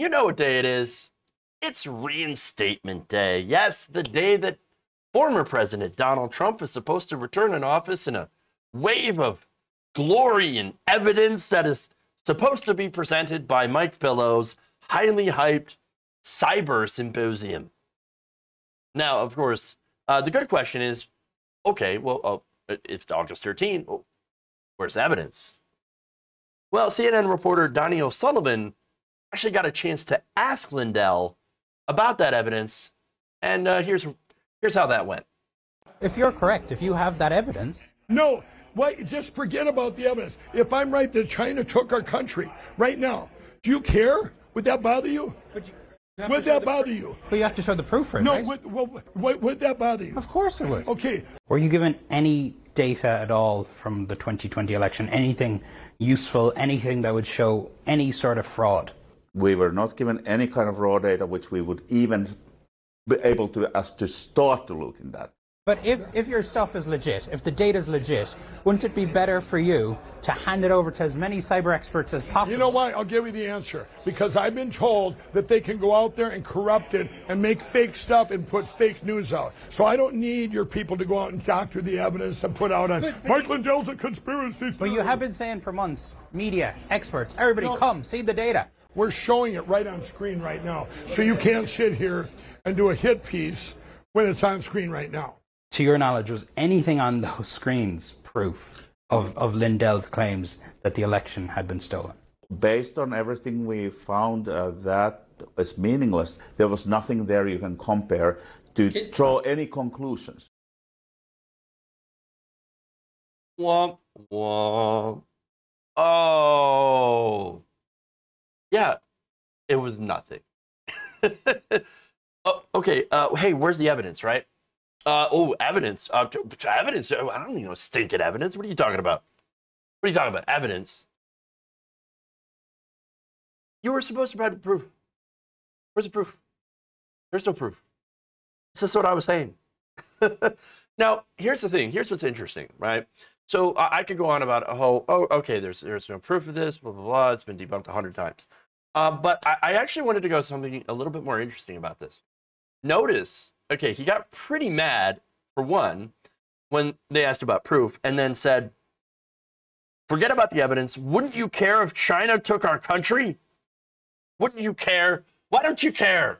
You know what day it is. It's reinstatement day. Yes, the day that former President Donald Trump is supposed to return in office in a wave of glory and evidence that is supposed to be presented by Mike Pillow's highly hyped cyber symposium. Now, of course, uh, the good question is okay, well, uh, it's August 13. Well, where's the evidence? Well, CNN reporter Donnie O'Sullivan actually got a chance to ask Lindell about that evidence, and uh, here's here's how that went. If you're correct, if you have that evidence, no, Just forget about the evidence. If I'm right that China took our country right now, do you care? Would that bother you? Would, you would that bother you? But you have to show the proof, right? No, would, would, would that bother you? Of course it would. Okay. Were you given any data at all from the 2020 election? Anything useful? Anything that would show any sort of fraud? We were not given any kind of raw data which we would even be able to us to start to look in that. But if, if your stuff is legit, if the data is legit, wouldn't it be better for you to hand it over to as many cyber experts as possible? You know why? I'll give you the answer. Because I've been told that they can go out there and corrupt it and make fake stuff and put fake news out. So I don't need your people to go out and doctor the evidence and put out on Mike Lindell's a conspiracy theory. But you have been saying for months, media, experts, everybody no. come, see the data. We're showing it right on screen right now. So you can't sit here and do a hit piece when it's on screen right now. To your knowledge, was anything on those screens proof of, of Lindell's claims that the election had been stolen? Based on everything we found, uh, that is meaningless. There was nothing there you can compare to draw any conclusions. Womp, womp. Oh. Yeah, it was nothing. oh, okay. Uh, hey, where's the evidence, right? Uh, oh, evidence. Uh, evidence. Oh, I don't even know stinking evidence. What are you talking about? What are you talking about? Evidence. You were supposed to provide proof. Where's the proof? There's no proof. This is what I was saying. now, here's the thing. Here's what's interesting, right? So I, could go on about oh oh okay there's there's no proof of this blah blah blah it's been debunked a hundred times, uh, but I, I, actually wanted to go something a little bit more interesting about this. Notice okay he got pretty mad for one when they asked about proof and then said, forget about the evidence. Wouldn't you care if China took our country? Wouldn't you care? Why don't you care?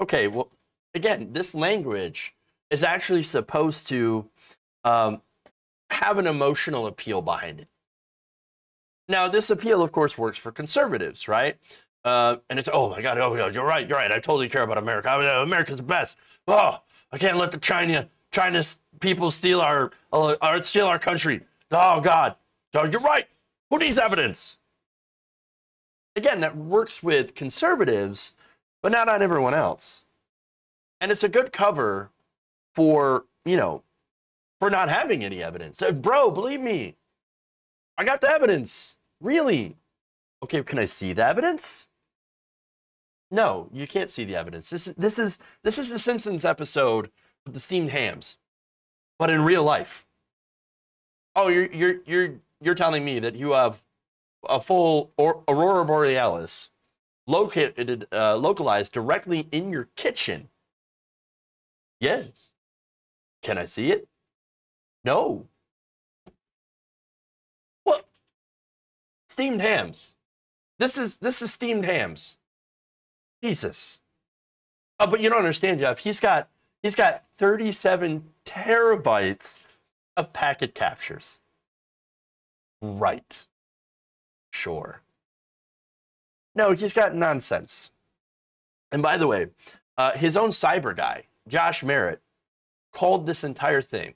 Okay, well again this language is actually supposed to um, have an emotional appeal behind it. Now, this appeal, of course, works for conservatives, right? Uh, and it's, oh my God, oh, you're right, you're right. I totally care about America. America's the best. Oh, I can't let the China, China's people steal uh, our, steal our country. Oh God, oh, you're right. Who needs evidence? Again, that works with conservatives, but not on everyone else. And it's a good cover for, you know, for not having any evidence. Uh, bro, believe me, I got the evidence. Really? Okay, can I see the evidence? No, you can't see the evidence. This is this is this is the Simpsons episode with the steamed hams, but in real life. Oh, you're you're you're you're telling me that you have a full aurora borealis located uh, localized directly in your kitchen. Yes. Can I see it? No. What? Steamed hams. This is this is steamed hams. Jesus. Oh, but you don't understand, Jeff. He's got he's got 37 terabytes of packet captures. Right. Sure. No, he's got nonsense. And by the way, uh, his own cyber guy, Josh Merritt, called this entire thing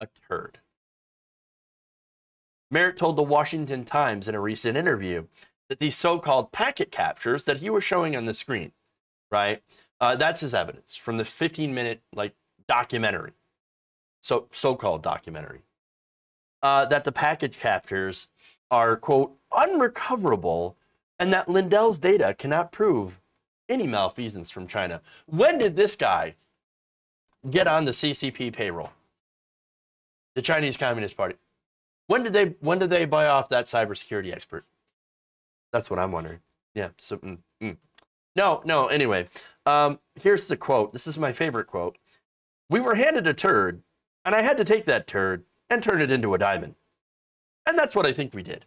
occurred. Merritt told the Washington Times in a recent interview that these so called packet captures that he was showing on the screen, right? Uh, that's his evidence from the 15 minute like documentary, so so called documentary, uh, that the packet captures are quote unrecoverable, and that Lindell's data cannot prove any malfeasance from China. When did this guy get on the CCP payroll? the Chinese Communist Party. When did they when did they buy off that cybersecurity expert? That's what I'm wondering. Yeah. So mm, mm. no, no. Anyway, um, here's the quote. This is my favorite quote. We were handed a turd, and I had to take that turd and turn it into a diamond, and that's what I think we did.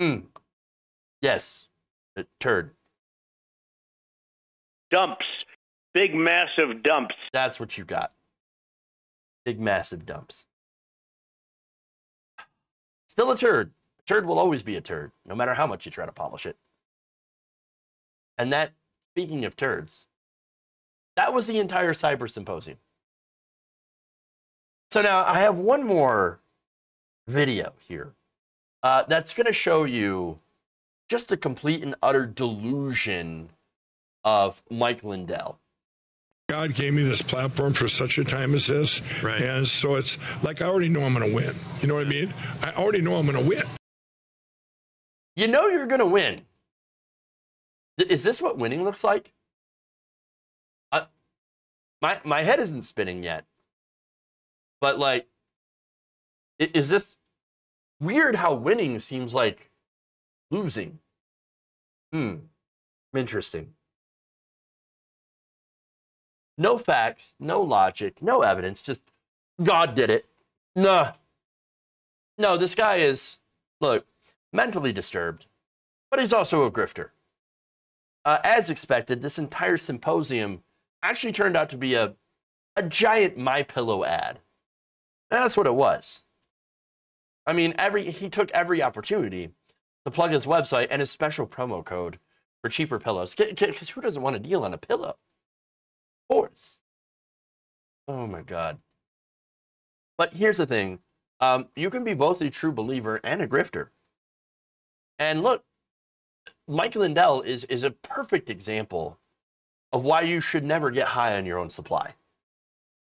Mm. Yes, a turd. Dumps, big massive dumps. That's what you got. Big massive dumps. Still a turd. A turd will always be a turd, no matter how much you try to polish it. And that, speaking of turds, that was the entire cyber symposium. So now I have one more video here uh, that's going to show you just a complete and utter delusion of Mike Lindell. God gave me this platform for such a time as this. Right. And so it's like I already know I'm going to win. You know what I mean? I already know I'm going to win. You know you're going to win. Is this what winning looks like? I, my, my head isn't spinning yet. But, like, is this weird how winning seems like losing? Hmm. Interesting. No facts, no logic, no evidence, just God did it. Nah. No, this guy is, look, mentally disturbed, but he's also a grifter. Uh, as expected, this entire symposium actually turned out to be a, a giant My Pillow ad. And that's what it was. I mean, every he took every opportunity to plug his website and his special promo code for cheaper pillows. Because who doesn't want to deal on a pillow? course. Oh my God. But here's the thing um, you can be both a true believer and a grifter. And look, Mike Lindell is, is a perfect example of why you should never get high on your own supply.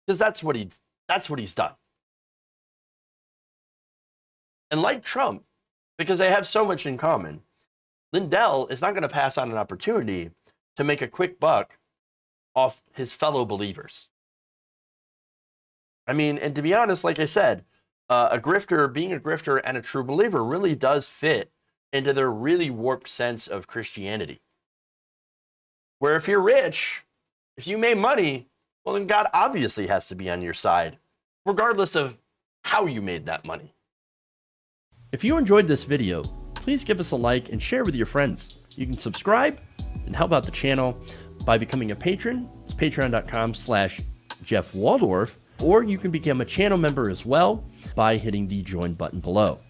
Because that's what that's what he's done. And like Trump, because they have so much in common, Lindell is not going to pass on an opportunity to make a quick buck off his fellow believers. I mean, and to be honest, like I said, uh, a grifter, being a grifter and a true believer really does fit into their really warped sense of Christianity. Where if you're rich, if you made money, well, then God obviously has to be on your side, regardless of how you made that money. If you enjoyed this video, please give us a like and share with your friends. You can subscribe and help out the channel by becoming a patron. It's patreon.com slash Jeff Waldorf. Or you can become a channel member as well by hitting the join button below.